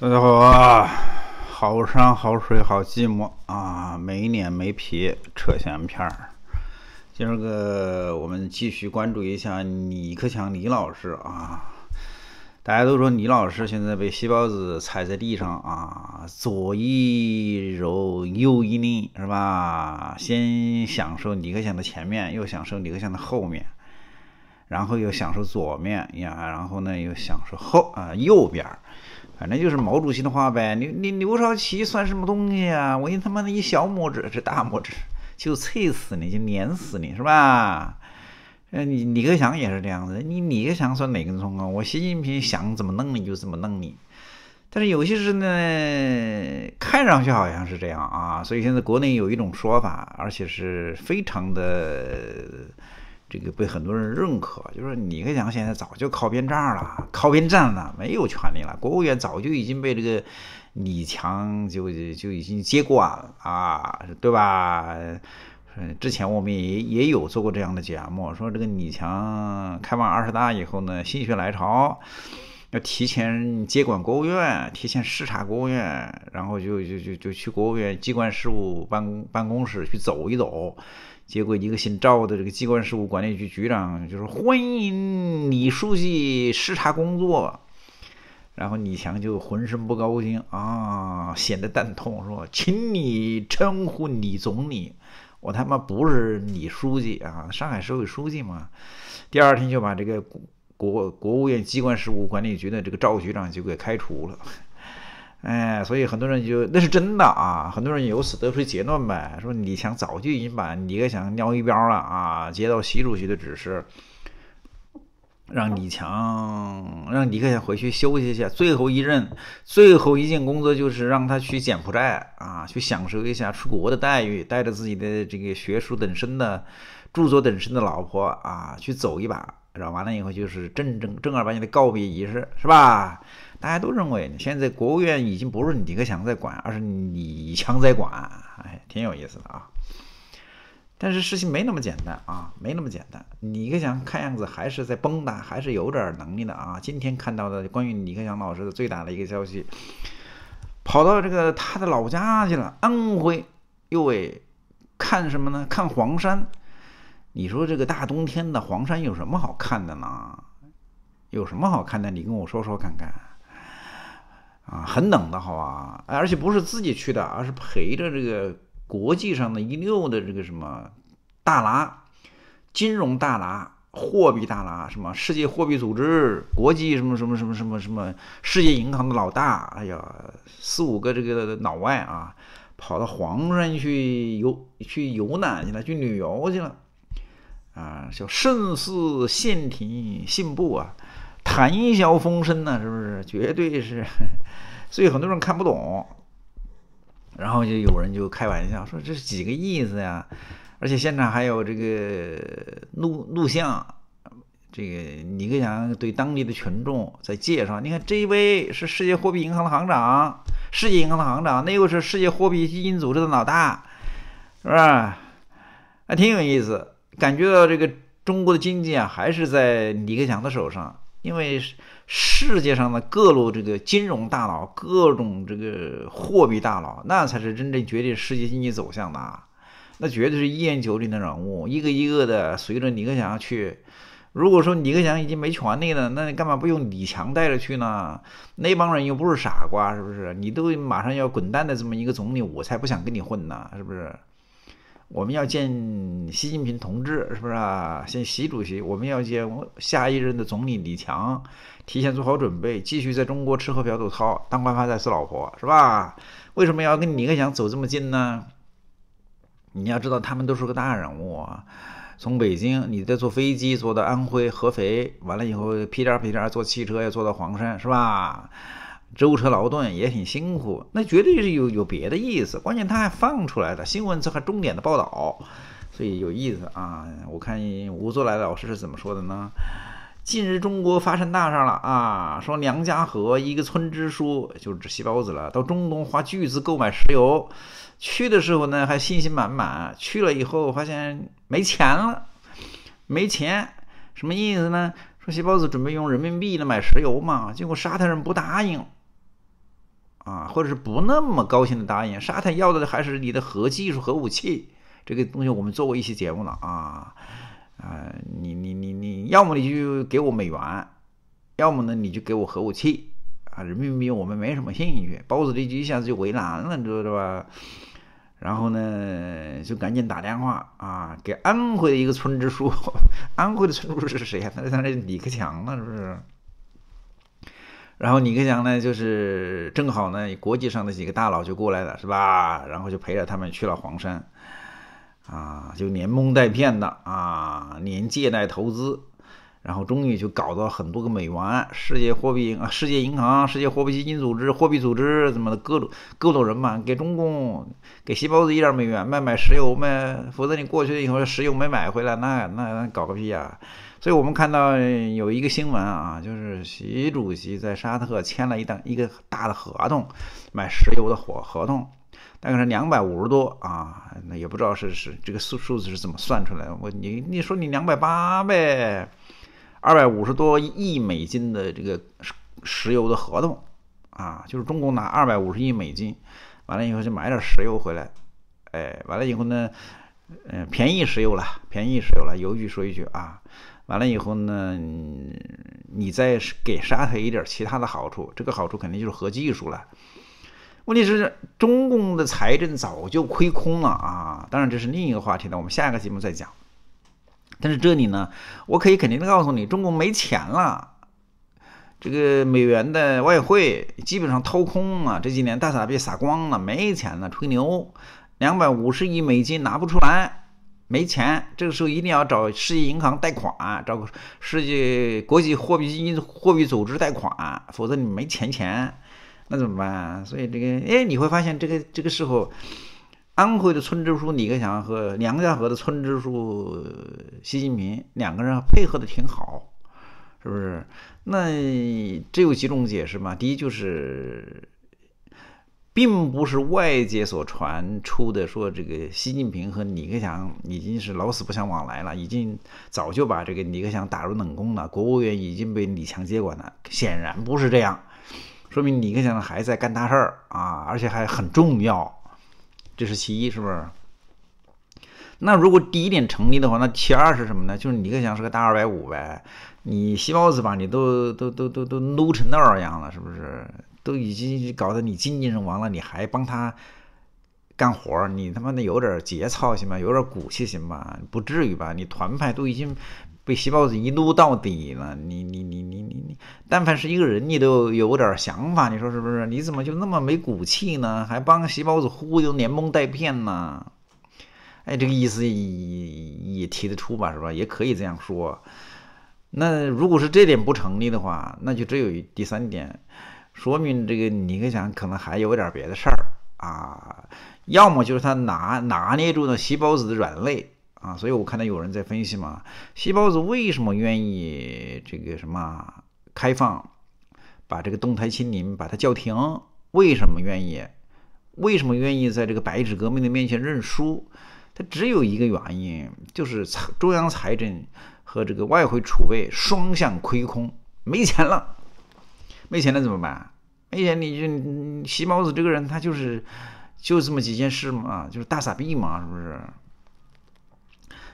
大家好啊，好山好水好寂寞啊，没脸没皮扯闲片儿。今儿个我们继续关注一下李克强李老师啊，大家都说李老师现在被“细包子”踩在地上啊，左一揉右一拧是吧？先享受李克强的前面，又享受李克强的后面。然后又享受左面呀，然后呢又享受后啊右边，反正就是毛主席的话呗。你你刘少奇算什么东西啊？我一他妈的一小拇指，这大拇指就啐死你，就碾死你是吧？嗯，李李克强也是这样子，你李克强算哪根葱啊？我习近平想怎么弄你就怎么弄你。但是有些事呢，看上去好像是这样啊，所以现在国内有一种说法，而且是非常的。这个被很多人认可，就是李克强现在早就靠边站了，靠边站了，没有权利了。国务院早就已经被这个李强就就已经接管了啊，对吧？嗯，之前我们也也有做过这样的节目，说这个李强开完二十大以后呢，心血来潮。要提前接管国务院，提前视察国务院，然后就就就就去国务院机关事务办公办公室去走一走，结果一个姓赵的这个机关事务管理局局长就说：“欢迎李书记视察工作。”然后李强就浑身不高兴啊，显得蛋痛，说：“请你称呼李总理，我他妈不是李书记啊，上海市委书记嘛。”第二天就把这个。国国务院机关事务管理局的这个赵局长就给开除了，哎，所以很多人就那是真的啊，很多人由此得出结论呗，说李强早就已经把李克强尿一边了啊，接到习主席的指示，让李强让李克强回去休息一下，最后一任最后一件工作就是让他去柬埔寨啊，去享受一下出国的待遇，带着自己的这个学术等身的著作等身的老婆啊，去走一把。绕完了以后，就是正正正儿八经的告别仪式，是吧？大家都认为现在国务院已经不是李克强在管，而是李强在管，哎，挺有意思的啊。但是事情没那么简单啊，没那么简单。李克强看样子还是在崩的，还是有点能力的啊。今天看到的关于李克强老师的最大的一个消息，跑到这个他的老家去了安徽，又喂，看什么呢？看黄山。你说这个大冬天的黄山有什么好看的呢？有什么好看的？你跟我说说看看。啊，很冷的好吧？而且不是自己去的，而是陪着这个国际上的一流的这个什么大拿，金融大拿、货币大拿，什么世界货币组织、国际什么什么什么什么什么世界银行的老大，哎呀，四五个这个老外啊，跑到黄山去游去游览去了，去旅游去了。啊，叫甚似闲庭信步啊，谈笑风生呢，是不是？绝对是，所以很多人看不懂，然后就有人就开玩笑说这是几个意思呀？而且现场还有这个录录像，这个尼克强对当地的群众在介绍，你看这一位是世界货币银行的行长，世界银行的行长，那又是世界货币基金组织的老大，是不是？还挺有意思。感觉到这个中国的经济啊，还是在李克强的手上，因为世界上的各路这个金融大佬、各种这个货币大佬，那才是真正决定世界经济走向的，那绝对是一言九鼎的人物。一个一个的随着李克强去，如果说李克强已经没权利了，那你干嘛不用李强带着去呢？那帮人又不是傻瓜，是不是？你都马上要滚蛋的这么一个总理，我才不想跟你混呢，是不是？我们要见习近平同志，是不是啊？见习主席，我们要见下一任的总理李强，提前做好准备，继续在中国吃喝嫖赌操，当官发财是老婆，是吧？为什么要跟李克强走这么近呢？你要知道，他们都是个大人物啊。从北京，你再坐飞机坐到安徽合肥，完了以后屁颠儿屁颠儿坐汽车要坐到黄山，是吧？舟车劳顿也很辛苦，那绝对是有有别的意思。关键他还放出来的新闻，这还重点的报道，所以有意思啊！我看吴作来的老师是怎么说的呢？近日中国发生大事了啊！说梁家河一个村支书就是西包子了，到中东花巨资购买石油，去的时候呢还信心满满，去了以后发现没钱了，没钱什么意思呢？说西包子准备用人民币来买石油嘛，结果沙特人不答应。啊，或者是不那么高兴的答应。沙特要的还是你的核技术、核武器，这个东西我们做过一期节目了啊。呃，你你你你，要么你就给我美元，要么呢你就给我核武器啊。人民币我们没什么兴趣，包子这一下子就为难了，你知道吧？然后呢，就赶紧打电话啊，给安徽的一个村支书。安徽的村支书是谁？呀、那是李克强呢，是不是？然后尼克强呢，就是正好呢，国际上的几个大佬就过来了，是吧？然后就陪着他们去了黄山，啊，就连蒙带骗的啊，连借带投资，然后终于就搞到很多个美元，世界货币啊，世界银行、世界货币基金组织、货币组织怎么的各种各种人嘛，给中共给西包子一点美元卖买石油卖，否则你过去以后石油没买回来，那那那搞个屁呀！所以我们看到有一个新闻啊，就是习主席在沙特签了一单一个大的合同，买石油的火合同，大概是两百五十多啊，那也不知道是是这个数数字是怎么算出来的。我你你说你两百八呗，二百五十多亿美金的这个石石油的合同啊，就是中国拿二百五十亿美金，完了以后就买点石油回来，哎，完了以后呢，嗯，便宜石油了，便宜石油了，有一句说一句啊。完了以后呢，你再给沙特一点其他的好处，这个好处肯定就是核技术了。问题是中共的财政早就亏空了啊，当然这是另一个话题了，我们下一个节目再讲。但是这里呢，我可以肯定的告诉你，中共没钱了，这个美元的外汇基本上掏空了，这几年大傻逼撒光了，没钱了，吹牛，两百五十亿美金拿不出来。没钱，这个时候一定要找世界银行贷款，找世界国际货币基金货币组织贷款，否则你没钱钱，那怎么办？所以这个，哎，你会发现这个这个时候，安徽的村支书李克强和梁家河的村支书习近平两个人配合的挺好，是不是？那这有几种解释嘛？第一就是。并不是外界所传出的说这个习近平和李克强已经是老死不相往来了，已经早就把这个李克强打入冷宫了，国务院已经被李强接管了。显然不是这样，说明李克强还在干大事儿啊，而且还很重要，这是其一，是不是？那如果第一点成立的话，那其二是什么呢？就是李克强是个大二百五呗，你细包子把你都都都都都撸成那儿样了，是不是？都已经搞得你精尽人亡了，你还帮他干活儿？你他妈的有点节操行吗？有点骨气行吗？不至于吧？你团派都已经被席包子一撸到底了，你你你你你你，但凡是一个人，你都有点想法，你说是不是？你怎么就那么没骨气呢？还帮席包子忽悠、连蒙带骗呢？哎，这个意思也也提得出吧？是吧？也可以这样说。那如果是这点不成立的话，那就只有第三点。说明这个尼克强可能还有点别的事儿啊，要么就是他拿拿捏住了细胞子的软肋啊，所以我看到有人在分析嘛，细胞子为什么愿意这个什么开放，把这个动态清零把它叫停，为什么愿意，为什么愿意在这个白纸革命的面前认输？他只有一个原因，就是财中央财政和这个外汇储备双向亏空，没钱了。没钱了怎么办？没钱你就席包子这个人他就是，就这么几件事嘛，就是大傻逼嘛，是不是？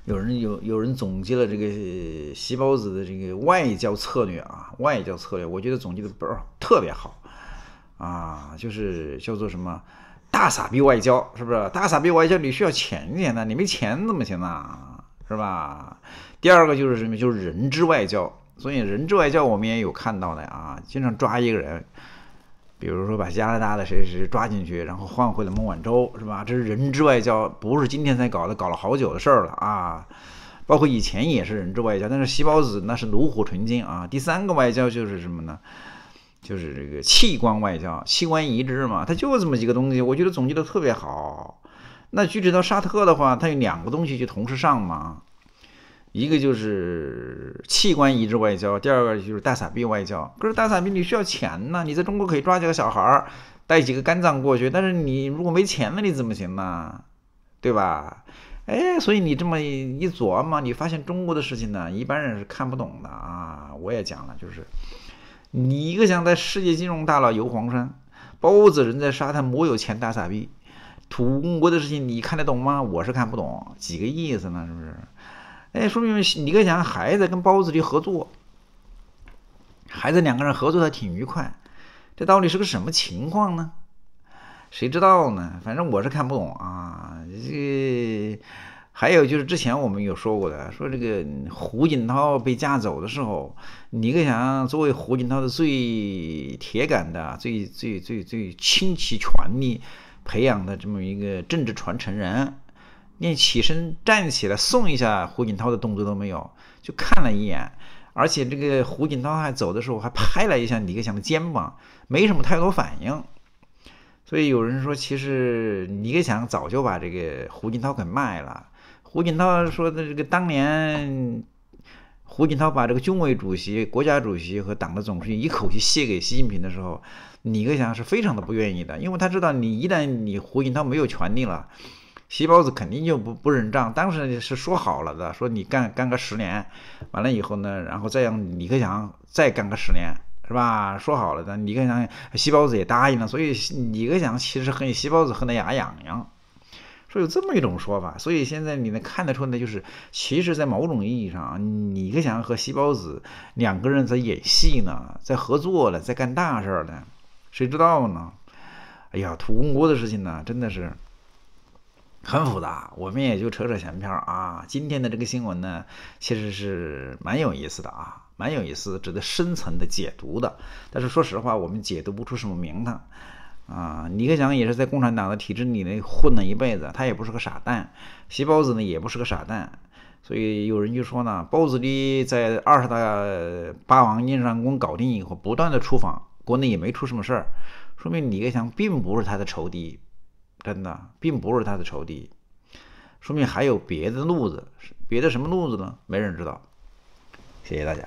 有人有有人总结了这个席包子的这个外交策略啊，外交策略，我觉得总结的不是特别好，啊，就是叫做什么大傻逼外交，是不是？大傻逼外交，你需要钱一点的，你没钱怎么行呢？是吧？第二个就是什么？就是人质外交。所以人质外交我们也有看到的啊，经常抓一个人，比如说把加拿大的谁谁抓进去，然后换回了孟晚舟，是吧？这是人质外交不是今天才搞的，搞了好久的事儿了啊。包括以前也是人质外交，但是西宝子那是炉火纯青啊。第三个外交就是什么呢？就是这个器官外交，器官移植嘛，它就这么几个东西。我觉得总结的特别好。那具体到沙特的话，它有两个东西就同时上嘛。一个就是器官移植外交，第二个就是大傻逼外交。可是大傻逼，你需要钱呢，你在中国可以抓几个小孩儿，带几个肝脏过去，但是你如果没钱了，你怎么行呢？对吧？哎，所以你这么一琢磨，你发现中国的事情呢，一般人是看不懂的啊！我也讲了，就是你一个想在世界金融大佬游黄山，包子人在沙滩摸有钱大傻逼，土公国的事情，你看得懂吗？我是看不懂，几个意思呢？是不是？哎，说明李克强还在跟包子弟合作，还在两个人合作的挺愉快。这到底是个什么情况呢？谁知道呢？反正我是看不懂啊。这还有就是之前我们有说过的，说这个胡锦涛被架走的时候，李克强作为胡锦涛的最铁杆的、最最最最倾其全力培养的这么一个政治传承人。连起身站起来送一下胡锦涛的动作都没有，就看了一眼，而且这个胡锦涛还走的时候还拍了一下李克强的肩膀，没什么太多反应。所以有人说，其实李克强早就把这个胡锦涛给卖了。胡锦涛说的这个当年，胡锦涛把这个军委主席、国家主席和党的总书记一口气卸给习近平的时候，李克强是非常的不愿意的，因为他知道你一旦你胡锦涛没有权利了。西包子肯定就不不认账，当时是说好了的，说你干干个十年，完了以后呢，然后再让李克强再干个十年，是吧？说好了的，李克强、西包子也答应了，所以李克强其实恨西包子恨得牙痒痒。说有这么一种说法，所以现在你能看得出呢，就是其实在某种意义上，李克强和西包子两个人在演戏呢，在合作呢，在干大事呢，谁知道呢？哎呀，土公国的事情呢，真的是。很复杂，我们也就扯扯闲篇儿啊。今天的这个新闻呢，其实是蛮有意思的啊，蛮有意思，值得深层的解读的。但是说实话，我们解读不出什么名堂啊。李克强也是在共产党的体制里呢混了一辈子，他也不是个傻蛋，习包子呢也不是个傻蛋，所以有人就说呢，包子的在二十大八王硬上功搞定以后，不断的出访，国内也没出什么事儿，说明李克强并不是他的仇敌。真的并不是他的仇敌，说明还有别的路子，别的什么路子呢？没人知道。谢谢大家。